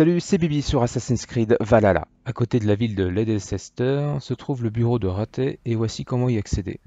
Salut, c'est Bibi sur Assassin's Creed Valhalla. À côté de la ville de Leicester se trouve le bureau de Raté et voici comment y accéder.